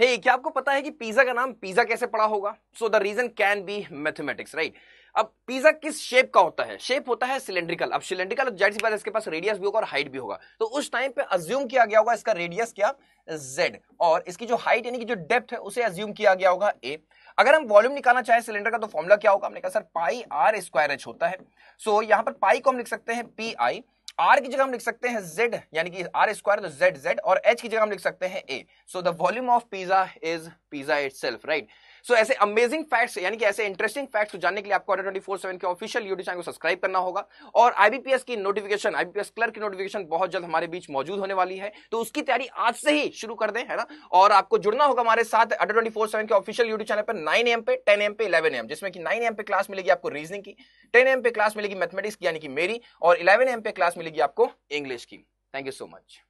hey, क्या आपको पता है कि पिज्जा का नाम पिज्जा कैसे पड़ा होगा so the reason can be mathematics right अब पिज्जा किस शेप का होता है शेप होता है सिलेंड्रिकल अब सिलेंड्रिकल जाहिर सी बात है इसके पास रेडियस भी होगा और हाइट भी होगा तो उस टाइम पे अज्यूम किया गया होगा इसका रेडियस क्या जेड और इसकी जो हाइट यानी कि जो डेप्थ है उसे अज्यूम किया गया होगा ए अगर हम वॉल्यूम निकालना चाहे सिलेंडर का तो फॉर्मुला क्या होगा हमने कहा sir pi r square h होता है सो so, यहाँ पर पाई को हम लिख सकते हैं पी आई आर की जगह हम लिख सकते हैं जेड यानी कि आर स्क्वायर तो जेड जेड और एच की जगह हम लिख सकते हैं a so the volume of pizza is pizza it right so ऐसे अमेजिंग फैक्ट्स यानी कि ऐसे इंटरेस्टिंग फैक्ट्स को जानने के लिए आपको ऑर्डर ट्वेंटी फोर सेवन के ऑफिशियल यूट्यूब चैनल को सब्सक्राइब करना होगा और आईबीपीएस की नोटिफिकेशन आईबीपीएस क्लर्क की नोटिफिकेशन बहुत जल्द हमारे बीच मौजूद होने वाली है तो उसकी तैयारी आज से ही शुरू कर दें है ना और आपको जुड़ना होगा हमारे साथ ऑर्डर ट्वेंटी फोर सेवन के ऑफिशियल यूट्यूब चैनल पर नाइन एम पे टेन एम पे इलेवन एम जिसमें कि नाइन एम पे क्लास मिलेगी आपको रीजनिंग की टेन एम पे क्लास मिलेगी मैथमेटिक्स की यानी कि मेरी और इलेवन एम पे क्लास मिलेगी मिलेगी आपको इंग्लिश की थैंक यू सो मच